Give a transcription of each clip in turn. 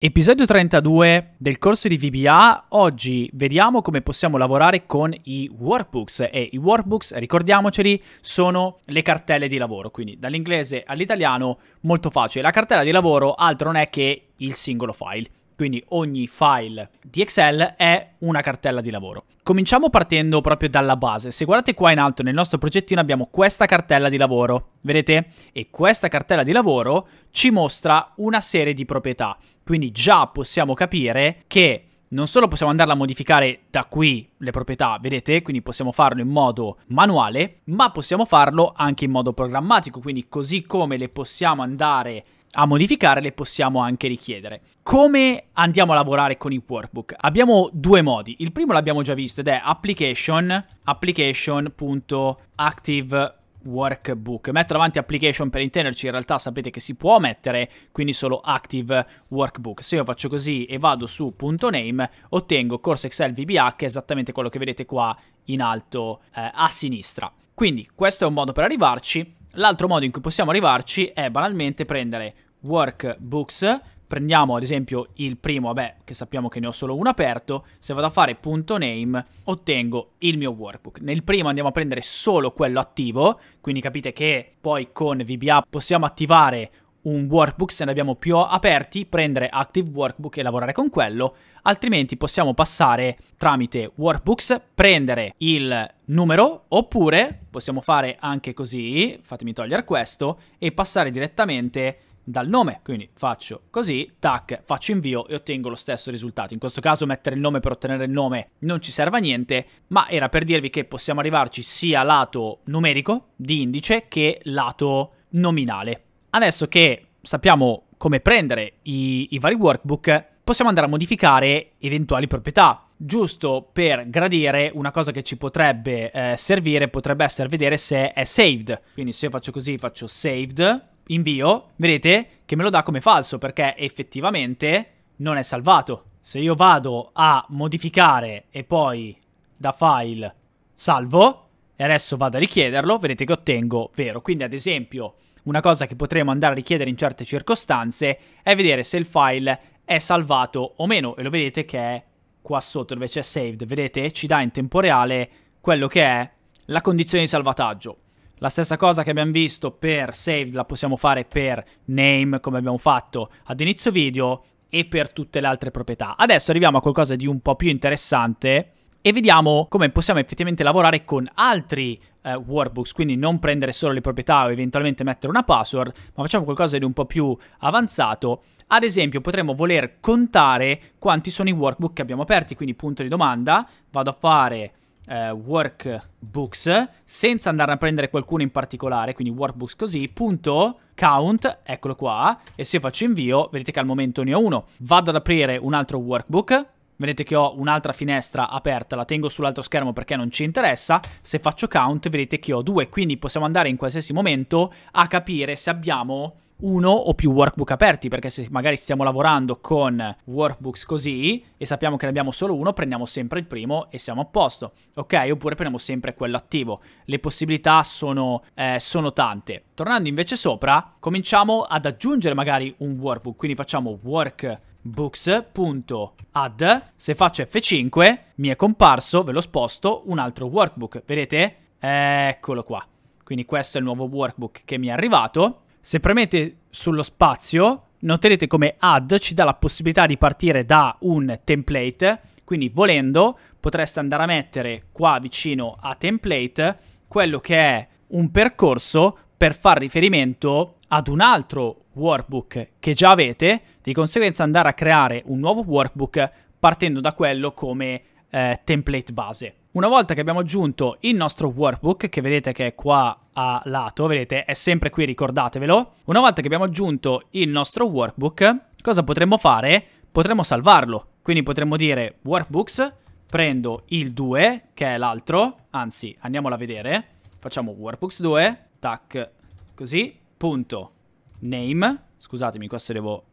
Episodio 32 del corso di VBA. Oggi vediamo come possiamo lavorare con i workbooks e i workbooks, ricordiamoceli, sono le cartelle di lavoro, quindi dall'inglese all'italiano molto facile. La cartella di lavoro altro non è che il singolo file quindi ogni file di Excel è una cartella di lavoro. Cominciamo partendo proprio dalla base. Se guardate qua in alto nel nostro progettino abbiamo questa cartella di lavoro, vedete? E questa cartella di lavoro ci mostra una serie di proprietà. Quindi già possiamo capire che non solo possiamo andarla a modificare da qui le proprietà, vedete? Quindi possiamo farlo in modo manuale, ma possiamo farlo anche in modo programmatico, quindi così come le possiamo andare a modificare le possiamo anche richiedere. Come andiamo a lavorare con i workbook? Abbiamo due modi. Il primo l'abbiamo già visto ed è application, application.active workbook. Metto davanti application per intenderci, in realtà sapete che si può mettere, quindi solo active workbook. Se io faccio così e vado su .name, ottengo corso Excel VBH, esattamente quello che vedete qua in alto eh, a sinistra. Quindi questo è un modo per arrivarci. L'altro modo in cui possiamo arrivarci è banalmente prendere workbooks, prendiamo ad esempio il primo, vabbè, che sappiamo che ne ho solo uno aperto, se vado a fare punto .name ottengo il mio workbook. Nel primo andiamo a prendere solo quello attivo, quindi capite che poi con VBA possiamo attivare un workbook se ne abbiamo più aperti, prendere Active Workbook e lavorare con quello, altrimenti possiamo passare tramite Workbooks, prendere il numero oppure possiamo fare anche così, fatemi togliere questo, e passare direttamente dal nome. Quindi faccio così, tac, faccio invio e ottengo lo stesso risultato. In questo caso mettere il nome per ottenere il nome non ci serve a niente, ma era per dirvi che possiamo arrivarci sia lato numerico di indice che lato nominale. Adesso che sappiamo come prendere i, i vari workbook, possiamo andare a modificare eventuali proprietà giusto per gradire una cosa che ci potrebbe eh, servire potrebbe essere vedere se è saved quindi se io faccio così faccio saved invio vedete che me lo dà come falso perché effettivamente non è salvato se io vado a modificare e poi da file salvo e adesso vado a richiederlo, vedete che ottengo vero. Quindi ad esempio una cosa che potremo andare a richiedere in certe circostanze è vedere se il file è salvato o meno e lo vedete che è qua sotto dove c'è saved, vedete? Ci dà in tempo reale quello che è la condizione di salvataggio. La stessa cosa che abbiamo visto per saved la possiamo fare per name come abbiamo fatto ad inizio video e per tutte le altre proprietà. Adesso arriviamo a qualcosa di un po' più interessante e vediamo come possiamo effettivamente lavorare con altri eh, workbooks, quindi non prendere solo le proprietà o eventualmente mettere una password, ma facciamo qualcosa di un po' più avanzato. Ad esempio potremmo voler contare quanti sono i workbook che abbiamo aperti, quindi punto di domanda, vado a fare eh, workbooks senza andare a prendere qualcuno in particolare, quindi workbooks così, punto count, eccolo qua, e se io faccio invio, vedete che al momento ne ho uno. Vado ad aprire un altro workbook, vedete che ho un'altra finestra aperta, la tengo sull'altro schermo perché non ci interessa, se faccio count vedete che ho due, quindi possiamo andare in qualsiasi momento a capire se abbiamo uno o più workbook aperti, perché se magari stiamo lavorando con workbooks così e sappiamo che ne abbiamo solo uno, prendiamo sempre il primo e siamo a posto, ok? Oppure prendiamo sempre quello attivo. Le possibilità sono, eh, sono tante. Tornando invece sopra, cominciamo ad aggiungere magari un workbook, quindi facciamo work books.add, se faccio F5 mi è comparso, ve lo sposto, un altro workbook, vedete? Eccolo qua. Quindi questo è il nuovo workbook che mi è arrivato. Se premete sullo spazio, noterete come add ci dà la possibilità di partire da un template, quindi volendo potreste andare a mettere qua vicino a template quello che è un percorso per far riferimento ad un altro workbook che già avete, di conseguenza andare a creare un nuovo workbook partendo da quello come eh, template base. Una volta che abbiamo aggiunto il nostro workbook, che vedete che è qua a lato, vedete, è sempre qui, ricordatevelo. Una volta che abbiamo aggiunto il nostro workbook, cosa potremmo fare? Potremmo salvarlo. Quindi potremmo dire workbooks, prendo il 2, che è l'altro, anzi, andiamola a vedere. Facciamo workbooks 2, tac, così, punto name, scusatemi, questo devo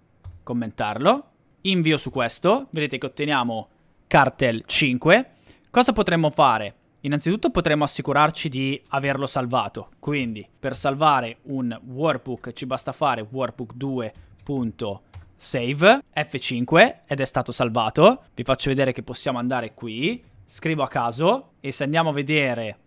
commentarlo. Invio su questo, vedete che otteniamo cartel 5. Cosa potremmo fare? Innanzitutto potremmo assicurarci di averlo salvato, quindi per salvare un workbook ci basta fare workbook2.save F5 ed è stato salvato. Vi faccio vedere che possiamo andare qui, scrivo a caso e se andiamo a vedere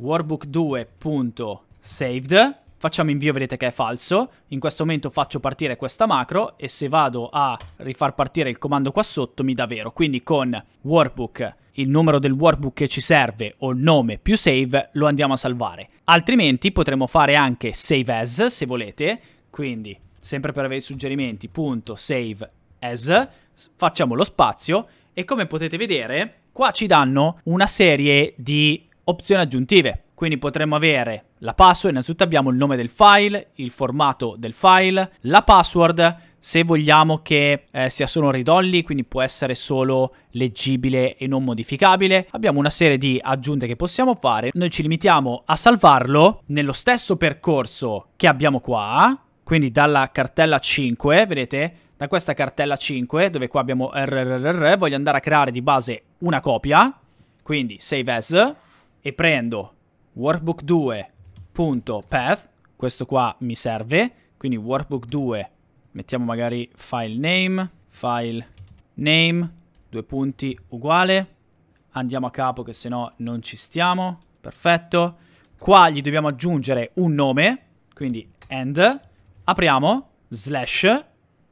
workbook2.saved facciamo invio, vedete che è falso, in questo momento faccio partire questa macro e se vado a rifar partire il comando qua sotto mi dà vero, quindi con workbook il numero del workbook che ci serve o il nome più save lo andiamo a salvare, altrimenti potremo fare anche save as se volete, quindi sempre per avere i suggerimenti, punto save as, facciamo lo spazio e come potete vedere qua ci danno una serie di opzioni aggiuntive. Quindi potremmo avere la password, innanzitutto abbiamo il nome del file, il formato del file, la password, se vogliamo che eh, sia solo ridolli, quindi può essere solo leggibile e non modificabile. Abbiamo una serie di aggiunte che possiamo fare. Noi ci limitiamo a salvarlo nello stesso percorso che abbiamo qua, quindi dalla cartella 5, vedete? Da questa cartella 5, dove qua abbiamo RRR, voglio andare a creare di base una copia, quindi save as, e prendo workbook 2.path, questo qua mi serve, quindi workbook 2, mettiamo magari file name, file name, due punti uguale, andiamo a capo che se no non ci stiamo, perfetto, qua gli dobbiamo aggiungere un nome, quindi end, apriamo, slash,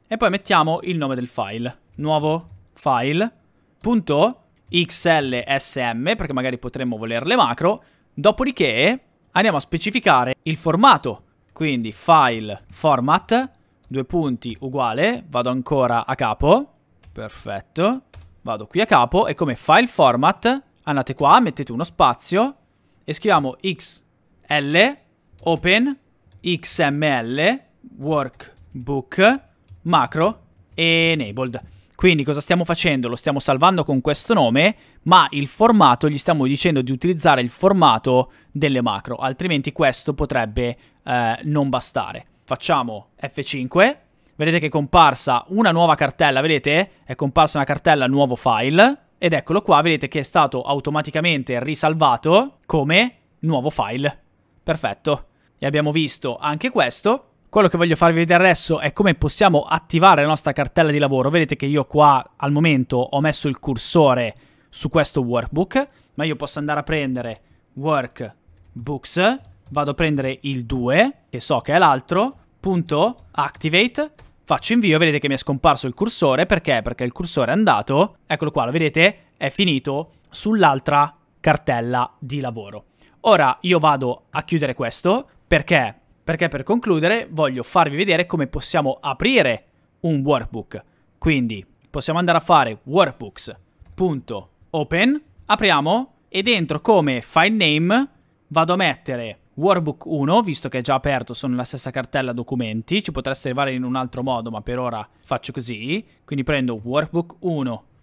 e poi mettiamo il nome del file, nuovo file, punto, xlsm, perché magari potremmo voler le macro, Dopodiché andiamo a specificare il formato, quindi file format, due punti uguale, vado ancora a capo, perfetto, vado qui a capo e come file format andate qua, mettete uno spazio e scriviamo xl open xml workbook macro enabled. Quindi cosa stiamo facendo? Lo stiamo salvando con questo nome, ma il formato gli stiamo dicendo di utilizzare il formato delle macro, altrimenti questo potrebbe eh, non bastare. Facciamo F5, vedete che è comparsa una nuova cartella, vedete? È comparsa una cartella nuovo file, ed eccolo qua, vedete che è stato automaticamente risalvato come nuovo file. Perfetto. E abbiamo visto anche questo. Quello che voglio farvi vedere adesso è come possiamo attivare la nostra cartella di lavoro. Vedete che io qua al momento ho messo il cursore su questo workbook, ma io posso andare a prendere workbooks, vado a prendere il 2, che so che è l'altro, punto activate, faccio invio, vedete che mi è scomparso il cursore, perché? Perché il cursore è andato, eccolo qua, lo vedete, è finito sull'altra cartella di lavoro. Ora io vado a chiudere questo, perché perché per concludere voglio farvi vedere come possiamo aprire un workbook. Quindi possiamo andare a fare workbooks.open, apriamo e dentro come file name vado a mettere workbook 1, visto che è già aperto, sono nella stessa cartella documenti, ci potrà salvare in un altro modo, ma per ora faccio così. Quindi prendo workbook 1.path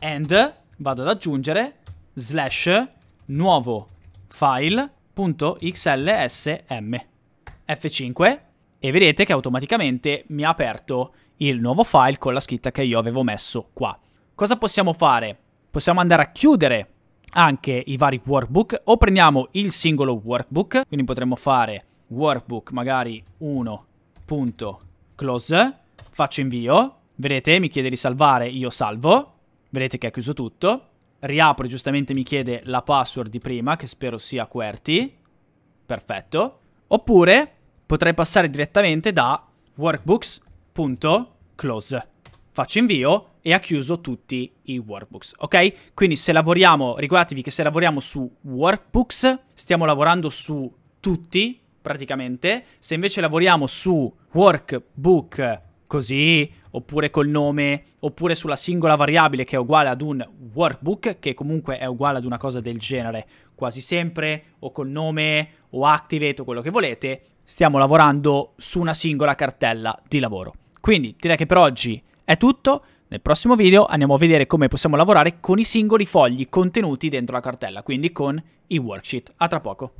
and vado ad aggiungere slash nuovo file .xlsm F5 e vedete che automaticamente mi ha aperto il nuovo file con la scritta che io avevo messo qua. Cosa possiamo fare? Possiamo andare a chiudere anche i vari workbook o prendiamo il singolo workbook, quindi potremmo fare workbook magari 1.close, faccio invio, vedete mi chiede di salvare, io salvo, vedete che ha chiuso tutto, riapro, giustamente mi chiede la password di prima, che spero sia QWERTY, perfetto, oppure potrei passare direttamente da workbooks.close. Faccio invio e ha chiuso tutti i workbooks, ok? Quindi se lavoriamo, ricordatevi che se lavoriamo su workbooks, stiamo lavorando su tutti praticamente, se invece lavoriamo su workbook così, oppure col nome, oppure sulla singola variabile che è uguale ad un workbook, che comunque è uguale ad una cosa del genere, quasi sempre, o col nome, o activate, o quello che volete, stiamo lavorando su una singola cartella di lavoro. Quindi direi che per oggi è tutto, nel prossimo video andiamo a vedere come possiamo lavorare con i singoli fogli contenuti dentro la cartella, quindi con i worksheet. A tra poco.